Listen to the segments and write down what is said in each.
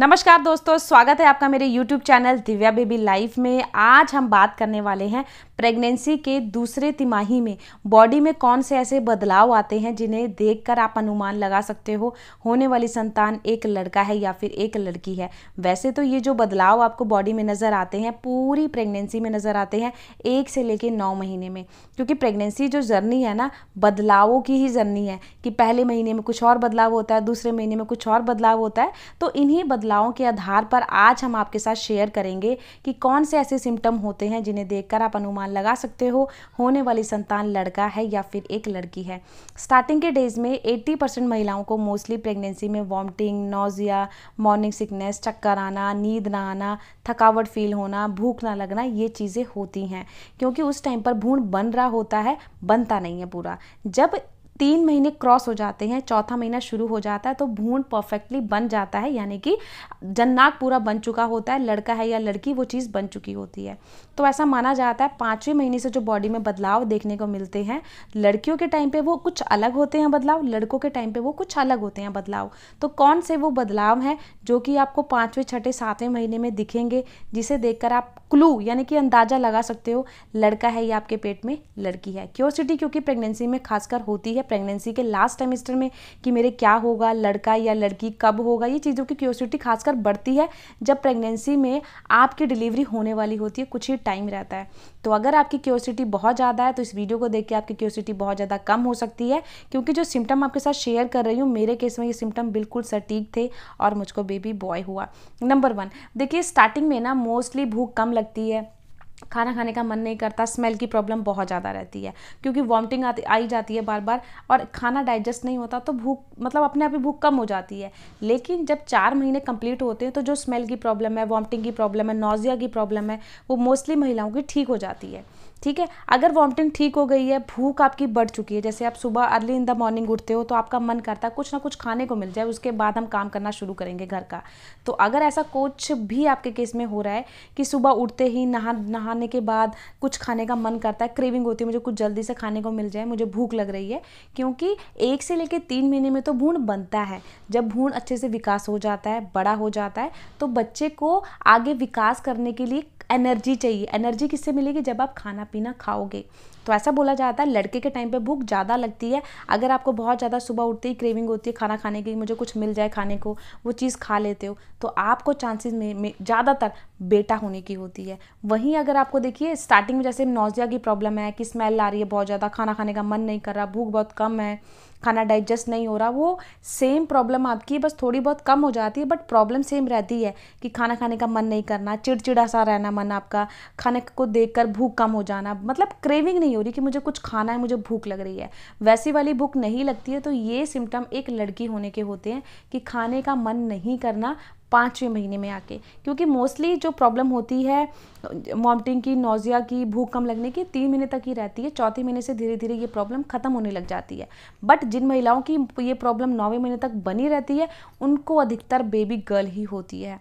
नमस्कार दोस्तों स्वागत है आपका मेरे YouTube channel Divya baby life में आज हम बात करने वाले हैं प्रेगनेंसी के दूसरे तिमाही में बॉडी में कौन से ऐसे बदलाव आते हैं जिन्हें देखकर आप अनुमान लगा सकते हो होने वाली संतान एक लड़का है या फिर एक लड़की है वैसे तो ये जो बदलाव आपको बॉडी में नज़र आते हैं पूरी प्रेगनेंसी में नज़र आते हैं एक से लेकर नौ महीने में क्योंकि प्रेगनेंसी जो जर्नी है ना बदलावों की ही जर्नी है कि पहले महीने में कुछ और बदलाव होता है दूसरे महीने में कुछ और बदलाव होता है तो इन्हीं बदलाव बदलावों के आधार पर आज हम आपके साथ शेयर करेंगे कि कौन से ऐसे सिम्टम होते हैं जिन्हें देखकर आप अनुमान लगा सकते हो होने वाली संतान लड़का है या फिर एक लड़की है स्टार्टिंग के डेज में 80 परसेंट महिलाओं को मोस्टली प्रेगनेंसी में वॉमिटिंग नोजिया मॉर्निंग सिकनेस चक्कर आना नींद ना आना थकावट फील होना भूख ना लगना ये चीज़ें होती हैं क्योंकि उस टाइम पर भूण बन रहा होता है बनता नहीं है पूरा जब तीन महीने क्रॉस हो जाते हैं चौथा महीना शुरू हो जाता है तो भूण परफेक्टली बन जाता है यानी कि जन्नाक पूरा बन चुका होता है लड़का है या लड़की वो चीज़ बन चुकी होती है तो ऐसा माना जाता है पाँचवें महीने से जो बॉडी में बदलाव देखने को मिलते हैं लड़कियों के टाइम पर वो कुछ अलग होते हैं बदलाव लड़कों के टाइम पर वो कुछ अलग होते हैं बदलाव तो कौन से वो बदलाव हैं जो कि आपको पाँचवें छठे सातवें महीने में दिखेंगे जिसे देखकर आप क्लू यानी कि अंदाज़ा लगा सकते हो लड़का है या आपके पेट में लड़की है क्योसिटी क्योंकि प्रेगनेंसी में खासकर होती है प्रेगनेंसी के लास्ट सेमेस्टर में कि मेरे क्या होगा लड़का या लड़की कब होगा ये चीज़ों की क्यूरसिटी खासकर बढ़ती है जब प्रेगनेंसी में आपकी डिलीवरी होने वाली होती है कुछ ही टाइम रहता है तो अगर आपकी क्यूरसिटी बहुत ज़्यादा है तो इस वीडियो को देख के आपकी क्यूरसिटी बहुत ज़्यादा कम हो सकती है क्योंकि जो सिम्टम आपके साथ शेयर कर रही हूँ मेरे केस में ये सिम्टम बिल्कुल सटीक थे और मुझको बेबी बॉय हुआ नंबर वन देखिए स्टार्टिंग में ना मोस्टली भूख कम लगती है खाना खाने का मन नहीं करता स्मेल की प्रॉब्लम बहुत ज़्यादा रहती है क्योंकि वॉमिटिंग आती आई जाती है बार बार और खाना डाइजेस्ट नहीं होता तो भूख मतलब अपने आप ही भूख कम हो जाती है लेकिन जब चार महीने कंप्लीट होते हैं तो जो स्मेल की प्रॉब्लम है वॉमिटिंग की प्रॉब्लम है नोजिया की प्रॉब्लम है वो मोस्टली महिलाओं की ठीक हो जाती है ठीक है अगर वॉमिटिंग ठीक हो गई है भूख आपकी बढ़ चुकी है जैसे आप सुबह अर्ली इन द मॉर्निंग उठते हो तो आपका मन करता है कुछ ना कुछ खाने को मिल जाए उसके बाद हम काम करना शुरू करेंगे घर का तो अगर ऐसा कुछ भी आपके केस में हो रहा है कि सुबह उठते ही नहा नहा नहाने के बाद कुछ खाने का मन करता है क्रेविंग होती है मुझे कुछ जल्दी से खाने को मिल जाए मुझे भूख लग रही है क्योंकि एक से लेकर तीन महीने में तो भूण बनता है जब भूण अच्छे से विकास हो जाता है बड़ा हो जाता है तो बच्चे को आगे विकास करने के लिए एनर्जी चाहिए एनर्जी किससे मिलेगी जब आप खाना पीना खाओगे तो ऐसा बोला जाता है लड़के के टाइम पे भूख ज़्यादा लगती है अगर आपको बहुत ज़्यादा सुबह उठते ही क्रेविंग होती है खाना खाने की मुझे कुछ मिल जाए खाने को वो चीज़ खा लेते हो तो आपको चांसेस में ज़्यादातर बेटा होने की होती है वहीं अगर आपको देखिए स्टार्टिंग में जैसे नोजिया की प्रॉब्लम है कि स्मेल आ रही है बहुत ज़्यादा खाना खाने का मन नहीं कर रहा भूख बहुत कम है खाना डाइजेस्ट नहीं हो रहा वो सेम प्रॉब्लम आपकी बस थोड़ी बहुत कम हो जाती है बट प्रॉब्लम सेम रहती है कि खाना खाने का मन नहीं करना चिड़चिड़ा सा रहना मन आपका खाने को देख कर भूख कम हो जाना मतलब क्रेविंग नहीं हो रही कि मुझे कुछ खाना है मुझे भूख लग रही है वैसी वाली भूख नहीं लगती है तो ये सिम्टम एक लड़की होने के होते हैं कि खाने का मन नहीं करना पाँचवें महीने में आके क्योंकि मोस्टली जो प्रॉब्लम होती है वॉमिटिंग की नोज़िया की भूख कम लगने की तीन महीने तक ही रहती है चौथे महीने से धीरे धीरे ये प्रॉब्लम ख़त्म होने लग जाती है बट जिन महिलाओं की ये प्रॉब्लम नौवें महीने तक बनी रहती है उनको अधिकतर बेबी गर्ल ही होती है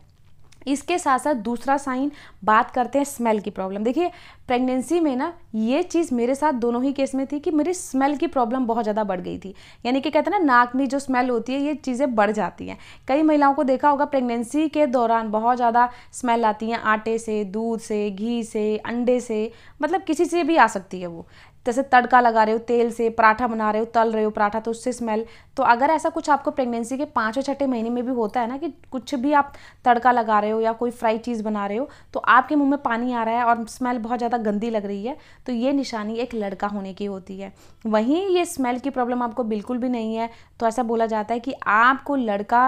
इसके साथ साथ दूसरा साइन बात करते हैं स्मेल की प्रॉब्लम देखिए प्रेगनेंसी में ना ये चीज़ मेरे साथ दोनों ही केस में थी कि मेरी स्मेल की प्रॉब्लम बहुत ज़्यादा बढ़ गई थी यानी कि कहते हैं ना नाक में जो स्मेल होती है ये चीज़ें बढ़ जाती हैं कई महिलाओं को देखा होगा प्रेगनेंसी के दौरान बहुत ज़्यादा स्मेल आती हैं आटे से दूध से घी से अंडे से मतलब किसी से भी आ सकती है वो जैसे तड़का लगा रहे हो तेल से पराठा बना रहे हो तल रहे हो पराठा तो उससे स्मेल तो अगर ऐसा कुछ आपको प्रेगनेंसी के या छठे महीने में भी होता है ना कि कुछ भी आप तड़का लगा रहे हो या कोई फ्राई चीज़ बना रहे हो तो आपके मुँह में पानी आ रहा है और स्मेल बहुत ज़्यादा गंदी लग रही है तो ये निशानी एक लड़का होने की होती है वहीं ये स्मेल की प्रॉब्लम आपको बिल्कुल भी नहीं है तो ऐसा बोला जाता है कि आपको लड़का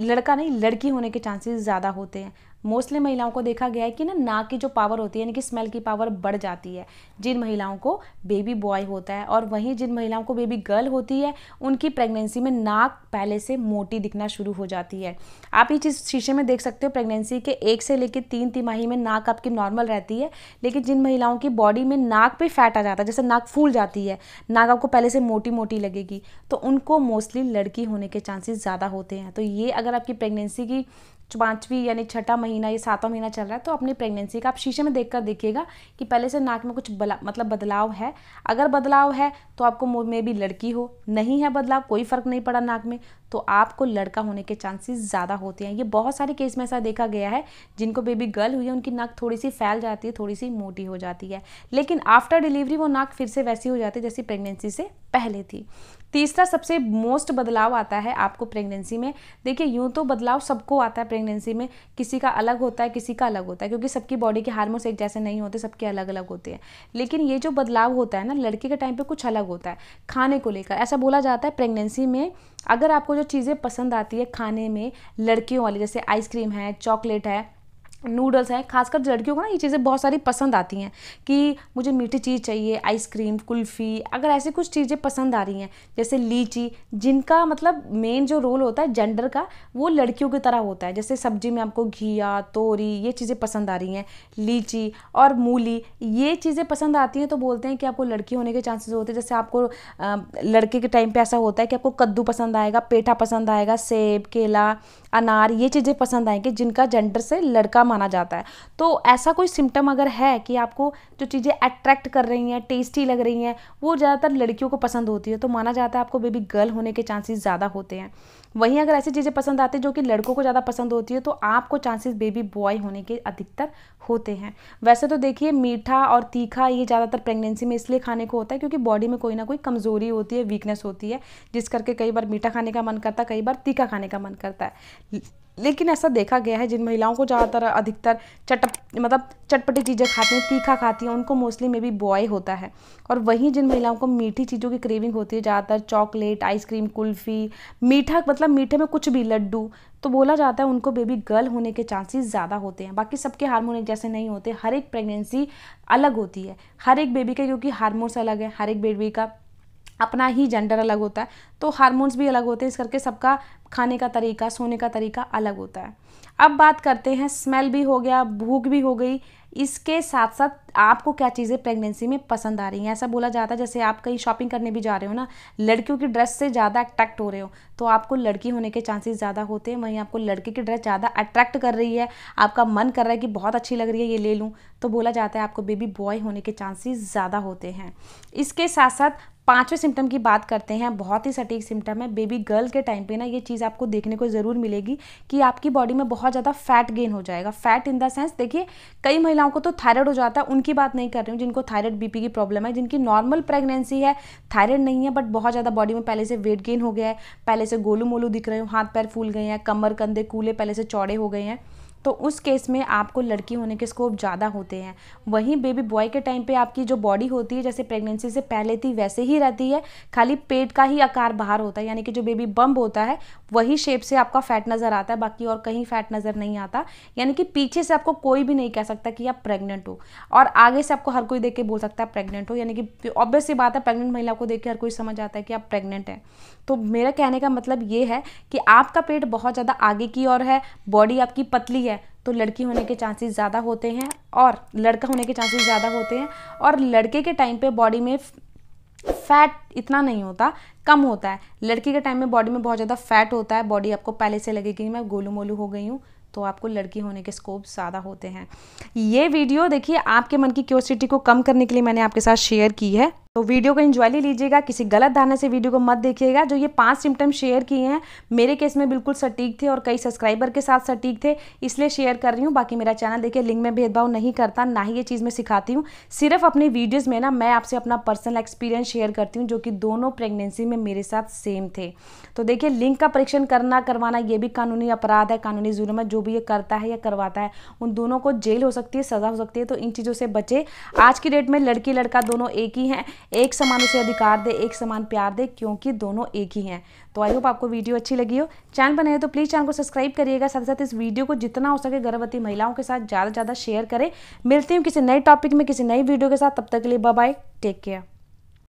लड़का नहीं लड़की होने के चांसेस ज़्यादा होते हैं मोस्टली महिलाओं को देखा गया है कि ना नाक की जो पावर होती है यानी कि स्मेल की पावर बढ़ जाती है जिन महिलाओं को बेबी बॉय होता है और वहीं जिन महिलाओं को बेबी गर्ल होती है उनकी प्रेगनेंसी में नाक पहले से मोटी दिखना शुरू हो जाती है आप ये चीज़ शीशे में देख सकते हो प्रेगनेंसी के एक से लेकर तीन तिमाही में नाक आपकी नॉर्मल रहती है लेकिन जिन महिलाओं की बॉडी में नाक पर फैट आ जाता है जैसे नाक फूल जाती है नाक आपको पहले से मोटी मोटी लगेगी तो उनको मोस्टली लड़की होने के चांसेस ज़्यादा होते हैं तो ये अगर आपकी प्रेगनेंसी की पाँचवीं यानी छठा महीना या सातवां महीना चल रहा है तो अपनी प्रेगनेंसी का आप शीशे में देखकर देखिएगा कि पहले से नाक में कुछ बला मतलब बदलाव है अगर बदलाव है तो आपको मुँह में भी लड़की हो नहीं है बदलाव कोई फ़र्क नहीं पड़ा नाक में तो आपको लड़का होने के चांसेस ज़्यादा होते हैं ये बहुत सारे केस में ऐसा देखा गया है जिनको बेबी गर्ल हुई है उनकी नाक थोड़ी सी फैल जाती है थोड़ी सी मोटी हो जाती है लेकिन आफ्टर डिलीवरी वो नाक फिर से वैसी हो जाती है जैसी प्रेगनेंसी से पहले थी तीसरा सबसे मोस्ट बदलाव आता है आपको प्रेगनेंसी में देखिए यूँ तो बदलाव सबको आता है प्रेगनेंसी में किसी का अलग होता है किसी का अलग होता है क्योंकि सबकी बॉडी के हार्मोन्स एक जैसे नहीं होते सबके अलग अलग होते हैं लेकिन ये जो बदलाव होता है ना लड़के के टाइम पे कुछ अलग होता है खाने को लेकर ऐसा बोला जाता है प्रेगनेंसी में अगर आपको जो चीज़ें पसंद आती है खाने में लड़कियों वाली जैसे आइसक्रीम है चॉकलेट है नूडल्स हैं खासकर लड़कियों को ना ये चीज़ें बहुत सारी पसंद आती हैं कि मुझे मीठी चीज़ चाहिए आइसक्रीम कुल्फ़ी अगर ऐसी कुछ चीज़ें पसंद आ रही हैं जैसे लीची जिनका मतलब मेन जो रोल होता है जेंडर का वो लड़कियों की तरह होता है जैसे सब्जी में आपको घिया तोरी ये चीज़ें पसंद आ रही हैं लीची और मूली ये चीज़ें पसंद आती हैं तो बोलते हैं कि आपको लड़की होने के चांसेज होते हैं जैसे आपको लड़के के टाइम पर ऐसा होता है कि आपको कद्दू पसंद आएगा पेठा पसंद आएगा सेब केला अनार ये चीज़ें पसंद आएंगे जिनका जेंडर से लड़का माना जाता है तो ऐसा कोई सिम्टम अगर है कि आपको जो चीज़ें अट्रैक्ट कर रही हैं टेस्टी लग रही हैं वो ज़्यादातर लड़कियों को पसंद होती है तो माना जाता है आपको बेबी गर्ल होने के चांसेस ज़्यादा होते हैं वहीं अगर ऐसी चीज़ें पसंद आती है जो कि लड़कों को ज़्यादा पसंद होती है तो आपको चांसेस बेबी बॉय होने के अधिकतर होते हैं वैसे तो देखिए मीठा और तीखा ये ज़्यादातर प्रेगनेंसी में इसलिए खाने को होता है क्योंकि बॉडी में कोई ना कोई कमज़ोरी होती है वीकनेस होती है जिस करके कई बार मीठा खाने का मन करता है कई बार तीखा खाने का मन करता है लेकिन ऐसा देखा गया है जिन महिलाओं को ज़्यादातर अधिकतर चट मतलब चटपटी चीज़ें खाती हैं तीखा खाती हैं उनको मोस्टली मे बी बॉय होता है और वहीं जिन महिलाओं को मीठी चीज़ों की क्रेविंग होती है ज़्यादातर चॉकलेट आइसक्रीम कुल्फ़ी मीठा मतलब मीठे में कुछ भी लड्डू तो बोला जाता है उनको बेबी गर्ल होने के चांसेस ज़्यादा होते हैं बाकी सबके हार्मोन एक जैसे नहीं होते हर एक प्रेगनेंसी अलग होती है हर एक बेबी का क्योंकि हारमोन्स अलग है हर एक बेबी का अपना ही जेंडर अलग होता है तो हार्मोन्स भी अलग होते हैं इस करके सबका खाने का तरीका सोने का तरीका अलग होता है अब बात करते हैं स्मेल भी हो गया भूख भी हो गई इसके साथ साथ आपको क्या चीज़ें प्रेगनेंसी में पसंद आ रही हैं ऐसा बोला जाता है जैसे आप कहीं शॉपिंग करने भी जा रहे हो ना लड़कियों की ड्रेस से ज़्यादा अट्रैक्ट हो रहे हो तो आपको लड़की होने के चांसेस ज़्यादा होते हैं वहीं आपको लड़के की ड्रेस ज़्यादा अट्रैक्ट कर रही है आपका मन कर रहा है कि बहुत अच्छी लग रही है ये ले लूँ तो बोला जाता है आपको बेबी बॉय होने के चांसेज ज़्यादा होते हैं इसके साथ साथ पांचवें सिम्टम की बात करते हैं बहुत ही सटीक सिम्टम है बेबी गर्ल के टाइम पे ना ये चीज़ आपको देखने को ज़रूर मिलेगी कि आपकी बॉडी में बहुत ज़्यादा फैट गेन हो जाएगा फैट इन द सेंस देखिए कई महिला महिलाओं को तो थायराइड हो जाता है उनकी बात नहीं कर रही हूँ जिनको थायराइड बीपी की प्रॉब्लम है जिनकी नॉर्मल प्रेगनेंसी है थायराइड नहीं है बट बहुत ज़्यादा बॉडी में पहले से वेट गेन हो गया है पहले से गोलू मोलू दिख रहे हो हाथ पैर फूल गए हैं कमर कंधे कूले पहले से चौड़े हो गए हैं तो उस केस में आपको लड़की होने के स्कोप ज़्यादा होते हैं वहीं बेबी बॉय के टाइम पे आपकी जो बॉडी होती है जैसे प्रेगनेंसी से पहले थी वैसे ही रहती है खाली पेट का ही आकार बाहर होता है यानी कि जो बेबी बम्ब होता है वही शेप से आपका फैट नज़र आता है बाकी और कहीं फैट नज़र नहीं आता यानी कि पीछे से आपको कोई भी नहीं कह सकता कि आप प्रेगनेंट हो और आगे से आपको हर कोई देख के बोल सकता है प्रेगनेंट हो यानी कि ऑब्वियस सी बात है प्रेगनेंट महिला को देख के हर कोई समझ आता है कि आप प्रेगनेंट हैं तो मेरा कहने का मतलब ये है कि आपका पेट बहुत ज़्यादा आगे की ओर है बॉडी आपकी पतली है तो लड़की होने के चांसेस ज़्यादा होते हैं और लड़का होने के चांसेस ज़्यादा होते हैं और लड़के के टाइम पे बॉडी में फैट इतना नहीं होता कम होता है लड़की के टाइम में बॉडी में बहुत ज़्यादा फैट होता है बॉडी आपको पहले से लगेगी मैं गोलू मोलू हो गई हूँ तो आपको लड़की होने के स्कोप ज़्यादा होते हैं ये वीडियो देखिए आपके मन की क्यूरसिटी को कम करने के लिए मैंने आपके साथ शेयर की है तो वीडियो को इन्जॉय ले लीजिएगा किसी गलत धारणा से वीडियो को मत देखिएगा जो ये पाँच सिम्टम शेयर किए हैं मेरे केस में बिल्कुल सटीक थे और कई सब्सक्राइबर के साथ सटीक थे इसलिए शेयर कर रही हूँ बाकी मेरा चैनल देखिए लिंक में भेदभाव नहीं करता ना ही ये चीज़ मैं सिखाती हूँ सिर्फ अपनी वीडियोज़ में ना मैं आपसे अपना पर्सनल एक्सपीरियंस शेयर करती हूँ जो कि दोनों प्रेगनेंसी में मेरे साथ सेम थे तो देखिए लिंक का परीक्षण करना करवाना ये भी कानूनी अपराध है कानूनी जुर्म है जो भी ये करता है या करवाता है उन दोनों को जेल हो सकती है सज़ा हो सकती है तो इन चीज़ों से बचे आज की डेट में लड़की लड़का दोनों एक ही हैं एक समान उसे अधिकार दे एक समान प्यार दे क्योंकि दोनों एक ही हैं तो आई होप आपको वीडियो अच्छी लगी हो चैनल बने तो प्लीज़ चैनल को सब्सक्राइब करिएगा साथ साथ इस वीडियो को जितना हो सके गर्भवती महिलाओं के साथ ज़्यादा से ज़्यादा शेयर करें मिलती हूँ किसी नए टॉपिक में किसी नई वीडियो के साथ तब तक के लिए बाय टेक केयर